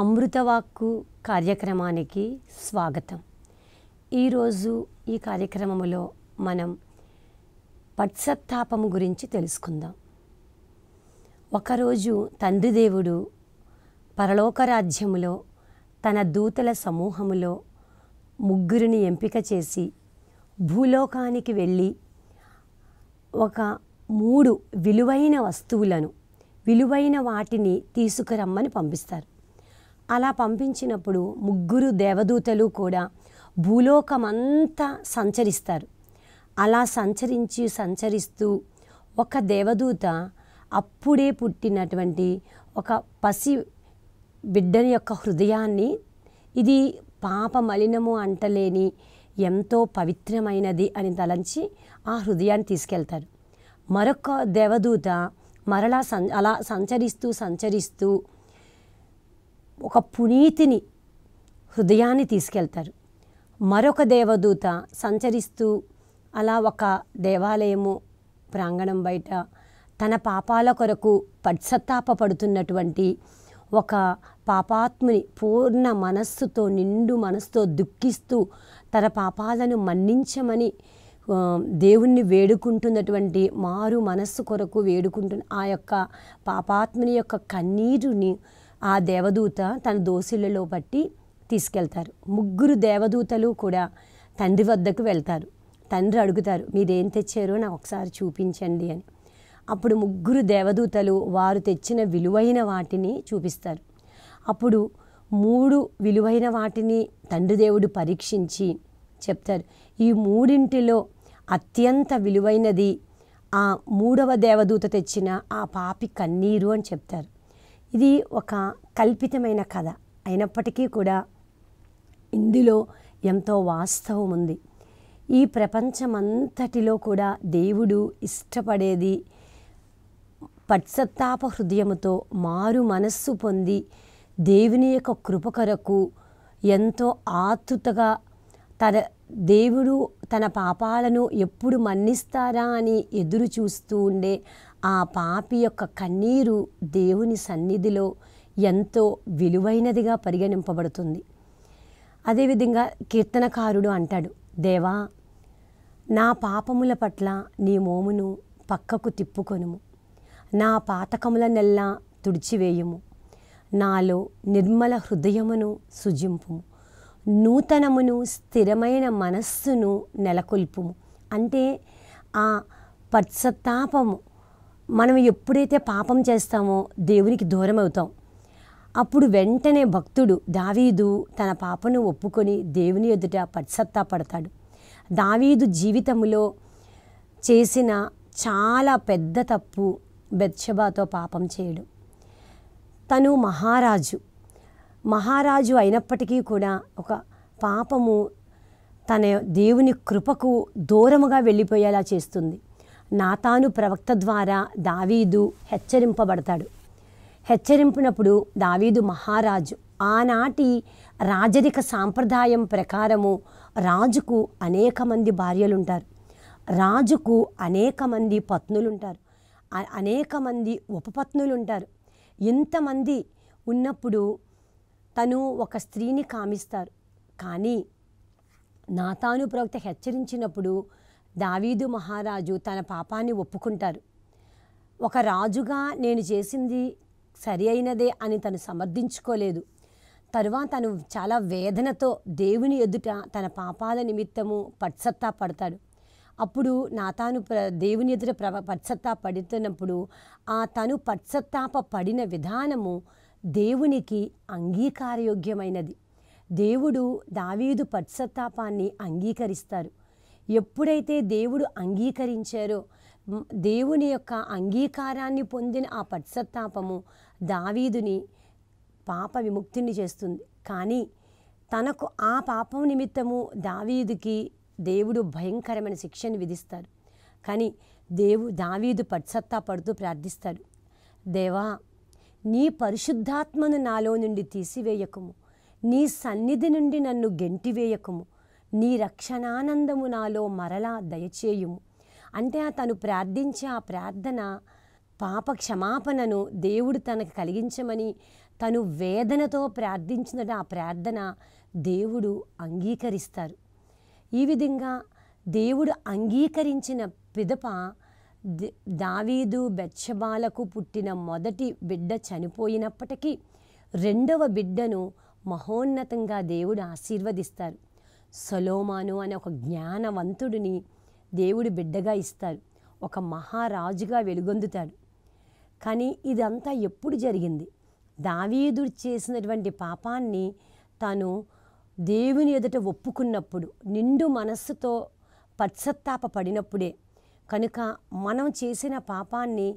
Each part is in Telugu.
అమృతవాక్కు కార్యక్రమానికి స్వాగతం ఈరోజు ఈ కార్యక్రమంలో మనం పట్సత్తాపము గురించి తెలుసుకుందాం ఒకరోజు తండ్రి దేవుడు పరలోక తన దూతల సమూహములో ముగ్గురిని ఎంపిక చేసి భూలోకానికి వెళ్ళి ఒక మూడు విలువైన వస్తువులను విలువైన వాటిని తీసుకురమ్మని పంపిస్తారు అలా పంపించినప్పుడు ముగ్గురు దేవదూతలు కూడా భూలోకమంతా సంచరిస్తారు అలా సంచరించి సంచరిస్తూ ఒక దేవదూత అప్పుడే పుట్టినటువంటి ఒక పసి బిడ్డని యొక్క హృదయాన్ని ఇది పాప మలినము అంటలేని ఎంతో పవిత్రమైనది అని తలంచి ఆ హృదయాన్ని తీసుకెళ్తారు మరొక దేవదూత మరలా అలా సంచరిస్తూ సంచరిస్తూ ఒక పునీతిని హృదయాన్ని తీసుకెళ్తారు మరొక దేవదూత సంచరిస్తూ అలా ఒక దేవాలయము ప్రాంగణం బయట తన పాపాల కొరకు పడుతున్నటువంటి ఒక పాపాత్ముని పూర్ణ మనస్సుతో నిండు మనస్సుతో దుఃఖిస్తూ తన పాపాలను మన్నించమని దేవుణ్ణి వేడుకుంటున్నటువంటి మారు మనస్సు కొరకు వేడుకుంటున్న ఆ యొక్క పాపాత్ముని యొక్క కన్నీరుని ఆ దేవదూత తన దోసిళ్ళలో పట్టి తీసుకెళ్తారు ముగ్గురు దేవదూతలు కూడా తండ్రి వద్దకు వెళ్తారు తండ్రి అడుగుతారు మీరేం తెచ్చారో నాకు ఒకసారి చూపించండి అని అప్పుడు ముగ్గురు దేవదూతలు వారు తెచ్చిన విలువైన వాటిని చూపిస్తారు అప్పుడు మూడు విలువైన వాటిని తండ్రి దేవుడు పరీక్షించి చెప్తారు ఈ మూడింటిలో అత్యంత విలువైనది ఆ మూడవ దేవదూత తెచ్చిన ఆ పాపి కన్నీరు అని చెప్తారు ఇది ఒక కల్పితమైన కథ అయినప్పటికీ కూడా ఇందులో ఎంతో వాస్తవం ఉంది ఈ ప్రపంచమంతటిలో కూడా దేవుడు ఇష్టపడేది పట్సత్తాప హృదయముతో మారు మనస్సు పొంది దేవుని యొక్క కృప కొరకు ఎంతో ఆతృతగా తన దేవుడు తన పాపాలను ఎప్పుడు మన్నిస్తారా అని ఎదురు చూస్తూ ఉండే ఆ పాపి యొక్క కన్నీరు దేవుని సన్నిధిలో ఎంతో విలువైనదిగా పరిగణింపబడుతుంది అదేవిధంగా కీర్తనకారుడు అంటాడు దేవా నా పాపముల పట్ల నీ మోమును పక్కకు తిప్పుకొనుము నా పాతకముల నెల్లా తుడిచివేయుము నాలో నిర్మల హృదయమును సుజింపుము నూతనమును స్థిరమైన మనస్సును నెలకొల్పుము అంటే ఆ పశ్చత్తాపము మనం ఎప్పుడైతే పాపం చేస్తామో దేవునికి దూరం అవుతాం అప్పుడు వెంటనే భక్తుడు దావీదు తన పాపను ఒప్పుకొని దేవుని ఎదుట పట్సత్తా పడతాడు దావీదు జీవితంలో చేసిన చాలా పెద్ద తప్పు బెత్షబాతో పాపం చేయడం తను మహారాజు మహారాజు అయినప్పటికీ కూడా ఒక పాపము తన దేవుని కృపకు దూరముగా వెళ్ళిపోయేలా చేస్తుంది నాతాను ప్రవక్త ద్వారా దావీదు హెచ్చరింపబడతాడు హెచ్చరింపునప్పుడు దావీదు మహారాజు ఆనాటి రాజరిక సాంప్రదాయం ప్రకారము రాజుకు అనేక మంది భార్యలుంటారు రాజుకు అనేక మంది పత్నులుంటారు అనేక మంది ఉపపత్నులుంటారు ఇంతమంది ఉన్నప్పుడు తను ఒక స్త్రీని కామిస్తారు కానీ నాతాను ప్రవక్త హెచ్చరించినప్పుడు దావీదు మహారాజు తన పాపాన్ని ఒప్పుకుంటారు ఒక రాజుగా నేను చేసింది సరి అయినదే అని తను సమర్థించుకోలేదు తరువాత తను చాలా వేదనతో దేవుని ఎదుట తన పాపాల నిమిత్తము పట్సత్తా పడతాడు అప్పుడు నా తాను ప్ర దేవుని ఎదుట ప్ర పట్సత్తా పడుతున్నప్పుడు ఆ తను పట్సత్తాప పడిన విధానము దేవునికి అంగీకారయోగ్యమైనది దేవుడు దావీదు పట్సత్తాపాన్ని అంగీకరిస్తారు ఎప్పుడైతే దేవుడు అంగీకరించారో దేవుని యొక్క అంగీకారాన్ని పొందిన ఆ పశ్చత్తాపము దావీదుని పాప విముక్తిని చేస్తుంది కానీ తనకు ఆ పాపం నిమిత్తము దావీదుకి దేవుడు భయంకరమైన శిక్షను విధిస్తారు కానీ దేవు దావీదు పట్సత్తా పడుతూ ప్రార్థిస్తాడు దేవా నీ పరిశుద్ధాత్మను నాలో నుండి తీసివేయకము నీ సన్నిధి నుండి నన్ను గెంటివేయకము నీ రక్షణానందము నాలో మరలా దయచేయుము అంటే తను ప్రార్థించే ఆ ప్రార్థన పాప క్షమాపణను దేవుడు తనకు కలిగించమని తను వేదనతో ప్రార్థించిన ఆ ప్రార్థన దేవుడు అంగీకరిస్తారు ఈ విధంగా దేవుడు అంగీకరించిన పిదప దావీదు బెచ్చబాలకు పుట్టిన మొదటి బిడ్డ చనిపోయినప్పటికీ రెండవ బిడ్డను మహోన్నతంగా దేవుడు ఆశీర్వదిస్తారు సొలోమాను అనే ఒక జ్ఞానవంతుడిని దేవుడి బిడ్డగా ఇస్తారు ఒక మహారాజుగా వెలుగొందుతాడు కానీ ఇదంతా ఎప్పుడు జరిగింది దావీదుడు చేసినటువంటి పాపాన్ని తాను దేవుని ఎదుట ఒప్పుకున్నప్పుడు నిండు మనస్సుతో పశ్చత్తాప పడినప్పుడే కనుక మనం చేసిన పాపాన్ని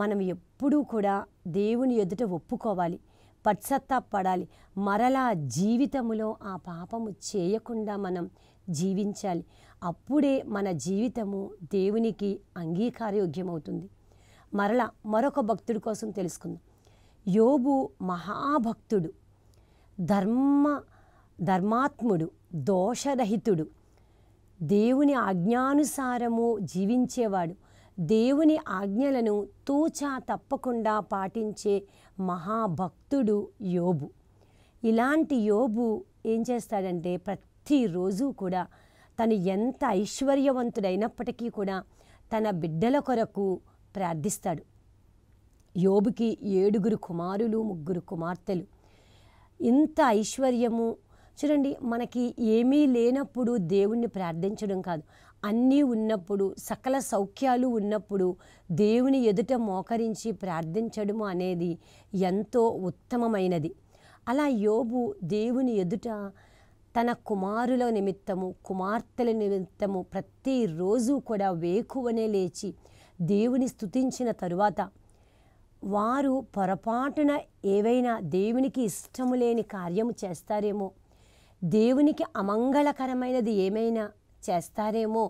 మనం ఎప్పుడూ కూడా దేవుని ఎదుట ఒప్పుకోవాలి పశ్చత్తాపడాలి మరలా జీవితములో ఆ పాపము చేయకుండా మనం జీవించాలి అప్పుడే మన జీవితము దేవునికి అంగీకారయోగ్యమవుతుంది మరలా మరొక భక్తుడి కోసం తెలుసుకుందాం యోబు మహాభక్తుడు ధర్మ ధర్మాత్ముడు దోషరహితుడు దేవుని ఆజ్ఞానుసారము జీవించేవాడు దేవుని ఆజ్ఞలను తూచా తప్పకుండా పాటించే మహాభక్తుడు యోబు ఇలాంటి యోబు ఏం చేస్తాడంటే ప్రతిరోజు కూడా తను ఎంత ఐశ్వర్యవంతుడైనప్పటికీ కూడా తన బిడ్డల కొరకు ప్రార్థిస్తాడు యోబుకి ఏడుగురు కుమారులు ముగ్గురు కుమార్తెలు ఇంత ఐశ్వర్యము చూడండి మనకి ఏమీ లేనప్పుడు దేవుణ్ణి ప్రార్థించడం కాదు అన్నీ ఉన్నప్పుడు సకల సౌఖ్యాలు ఉన్నప్పుడు దేవుని ఎదుట మోకరించి ప్రార్థించడము అనేది ఎంతో ఉత్తమమైనది అలా యోబు దేవుని ఎదుట తన కుమారుల నిమిత్తము కుమార్తెల నిమిత్తము ప్రతిరోజు కూడా వేకువనే లేచి దేవుని స్థుతించిన తరువాత వారు పొరపాటున ఏవైనా దేవునికి ఇష్టము లేని కార్యము చేస్తారేమో దేవునికి అమంగళకరమైనది ఏమైనా చేస్తారేమో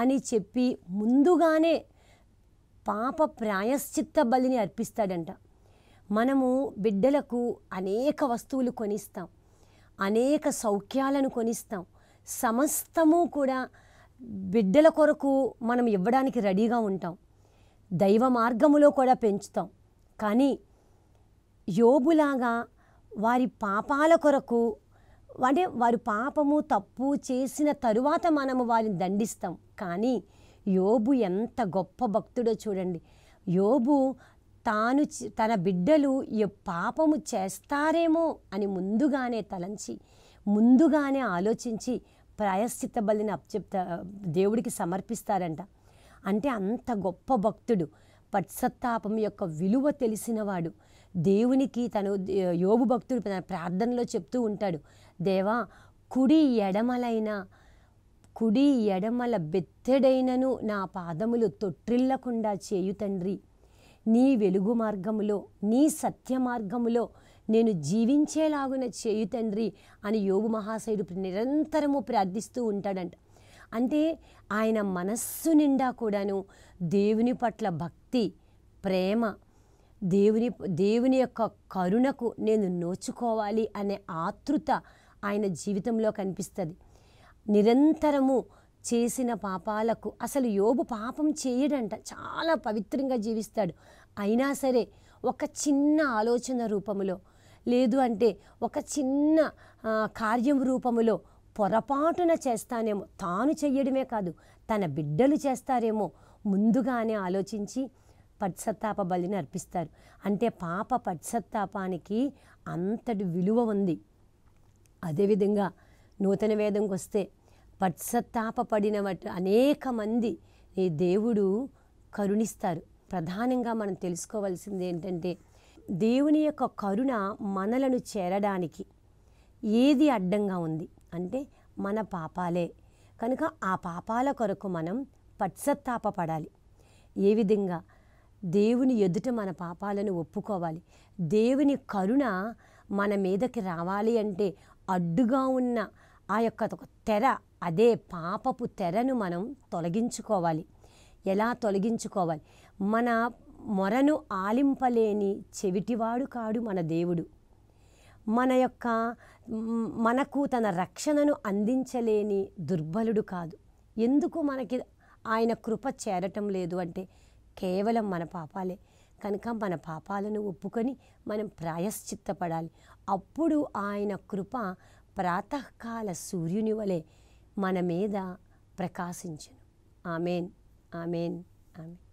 అని చెప్పి ముందుగానే పాప ప్రాయశ్చిత్త బలిని అర్పిస్తాడంట మనము బిడ్డలకు అనేక వస్తువులు కొనిస్తాం అనేక సౌఖ్యాలను కొనిస్తాం సమస్తము కూడా బిడ్డల కొరకు మనం ఇవ్వడానికి రెడీగా ఉంటాం దైవ మార్గములో కూడా పెంచుతాం కానీ యోబులాగా వారి పాపాల కొరకు అంటే వారు పాపము తప్పు చేసిన తరువాత మనము వారిని దండిస్తాం కానీ యోబు ఎంత గొప్ప భక్తుడో చూడండి యోబు తాను తన బిడ్డలు ఏ పాపము చేస్తారేమో అని ముందుగానే తలంచి ముందుగానే ఆలోచించి ప్రాయశ్చిత్త బలిని అప్చెప్త దేవుడికి సమర్పిస్తారంట అంటే అంత గొప్ప భక్తుడు పశ్చత్తాపం యొక్క విలువ తెలిసినవాడు దేవునికి తను యోగు భక్తుడు తన ప్రార్థనలో చెప్తూ ఉంటాడు దేవా కుడి ఎడమలైన కుడి ఎడమల బెత్తెడైనను నా పాదములు తొట్టిల్లకుండా చేయు తండ్రి నీ వెలుగు మార్గములో నీ సత్య మార్గములో నేను జీవించేలాగున చేయు తండ్రి అని యోగు మహాశయుడు నిరంతరము ప్రార్థిస్తూ ఉంటాడంట అంటే ఆయన మనస్సు నిండా కూడాను దేవుని పట్ల భక్తి ప్రేమ దేవుని దేవుని యొక్క కరుణకు నేను నోచుకోవాలి అనే ఆతృత ఆయన జీవితంలో కనిపిస్తుంది నిరంతరము చేసిన పాపాలకు అసలు యోబు పాపం చేయడంట చాలా పవిత్రంగా జీవిస్తాడు అయినా సరే ఒక చిన్న ఆలోచన రూపములో లేదు అంటే ఒక చిన్న కార్యం రూపములో పొరపాటున చేస్తానేమో తాను చెయ్యడమే కాదు తన బిడ్డలు చేస్తారేమో ముందుగానే ఆలోచించి పట్సత్తాప బలిని అర్పిస్తారు అంటే పాప పట్సత్తాపానికి అంతటి విలువ ఉంది అదేవిధంగా నూతన వేదంకి వస్తే పట్సత్తాప పడిన అనేక మంది ఈ దేవుడు కరుణిస్తారు ప్రధానంగా మనం తెలుసుకోవాల్సింది ఏంటంటే దేవుని యొక్క కరుణ మనలను చేరడానికి ఏది అడ్డంగా ఉంది అంటే మన పాపాలే కనుక ఆ పాపాల కొరకు మనం పశ్చత్తాపడాలి ఏ విధంగా దేవుని ఎదుట మన పాపాలను ఒప్పుకోవాలి దేవుని కరుణ మన మీదకి రావాలి అంటే అడ్డుగా ఉన్న ఆ యొక్క తెర అదే పాపపు తెరను మనం తొలగించుకోవాలి ఎలా తొలగించుకోవాలి మన మొరను ఆలింపలేని చెవిటివాడు కాడు మన దేవుడు మన యొక్క మనకు తన రక్షణను అందించలేని దుర్బలుడు కాదు ఎందుకు మనకి ఆయన కృప చేరటం లేదు అంటే కేవలం మన పాపాలే కనుక మన పాపాలను ఒప్పుకొని మనం ప్రాయశ్చిత్తపడాలి అప్పుడు ఆయన కృప ప్రాతకాల సూర్యుని వలె మన మీద ప్రకాశించను ఆమెన్ ఆమెన్ ఆమెన్